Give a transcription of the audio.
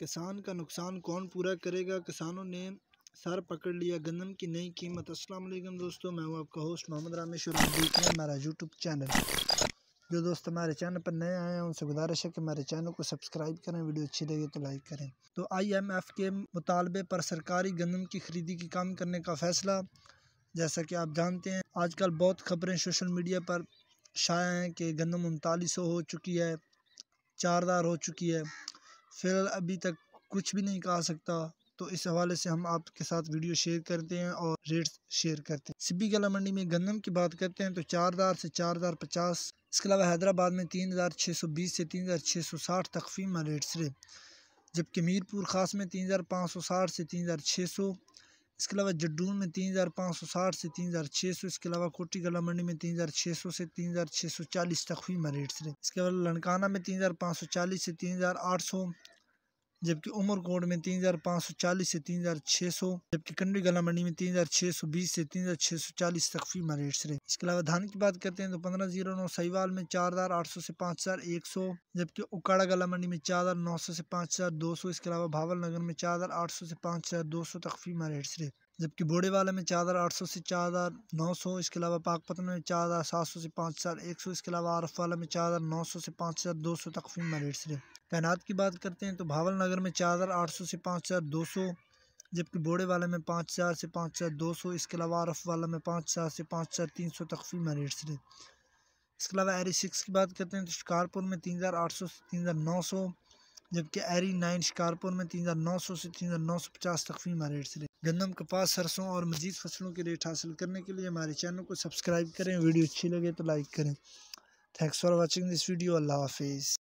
किसान का नुकसान कौन पूरा करेगा किसानों ने सर पकड़ लिया गंदम की नई कीमत अस्सलाम वालेकुम दोस्तों मैं हूं आपका होस्ट मोहम्मद रामेश और आप देख रहे हैं हमारा यूट्यूब चैनल जो दोस्त हमारे चैनल पर नए आए हैं उनसे गुजारिश है कि हमारे चैनल को सब्सक्राइब करें वीडियो अच्छी लगे तो लाइक करें तो आईएमएफ के मुतालबे पर सरकारी गंदम की खरीदी की काम करने का फैसला जैसा कि आप जानते हैं आजकल बहुत खबरें सोशल मीडिया पर शाया हैं कि गंदम उनतालीस हो चुकी है चारदार हो चुकी है फ़िलहाल अभी तक कुछ भी नहीं कहा सकता तो इस हवाले से हम आपके साथ वीडियो शेयर करते हैं और रेट्स शेयर करते हैं सिब्बी गला मंडी में गंदम की बात करते हैं तो चार हज़ार से चार हज़ार पचास इसके अलावा हैदराबाद में तीन हज़ार छः सौ बीस से तीन हज़ार छः सौ साठ तकफीमा रेट्स रहे जबकि मीरपुर ख़ास में तीन हज़ार पाँच सौ साठ से तीन हज़ार छः सौ इसके अलावा जड्डून में तीन हज़ार पाँच सौ साठ से तीन हज़ार छः सौ इसके अलावा कोटी गला मंडी में तीन हज़ार छः सौ से तीन हज़ार छः सौ चालीस तक हुई मरेट्स रेट इसके अलावा लनकाना में तीन हज़ार पाँच सौ चालीस से तीन हज़ार आठ सौ जबकि उमरकोट में तीन हज़ार पाँच सौ चालीस से तीन हज़ार छह सौ जबकि कंडी गला मंडी में तीन हज़ार छह सौ बीस से तीन हज़ार छह सौ चालीस तक फी रेट्स रहे इसके अलावा धान की बात करते हैं तो पंद्रह जीरो नौ सहीवाल में चार हज़ार आठ सौ से पाँच हज़ार एक सौ जबकि उकाड़ा गला मंडी में चार हज़ार नौ सौ से पाँच हज़ार दो सौ इसके अलावा भावल नगर में चार हज़ार आठ सौ से पाँच हज़ार दो सौ तक फी रेट्स रहे जबकि बूढ़े वाले में चार हज़ार आठ सौ से चार हज़ार नौ सौ इसके अलावा पाकपतन में चार हज़ार सात सौ से पाँच हज़ार एक सौ इसके अलावा आरफ वाले में चार हज़ार नौ सौ से पाँच हज़ार दो सौ तकफीम में रेट्स रहे तैनात की बात करते हैं तो भावल नगर में चार हज़ार आठ सौ से पाँच हज़ार दो सौ जबकि बोड़े वाले में पाँच हज़ार से पाँच हज़ार दो सौ इसके अलावा आरफ वाला में पाँच हज़ार से पाँच हज़ार तीन सौ तकफीम में रेट्स रहे इसके अलावा एरी सिक्स की बात करते हैं तो शिकारपुर में तीन हज़ार आठ सौ से तीन हज़ार नौ सौ जबकि एरी नाइन शिकारपुर में तीन हज़ार नौ सौ से तीन हज़ार नौ सौ पचास तकफीम रेट्स रहे गंदम कपास सरसों और मजीद फसलों के रेट हासिल करने के लिए हमारे चैनल को सब्सक्राइब करें वीडियो अच्छी लगे तो लाइक करें thanks for watching this video अल्लाह हाफिज़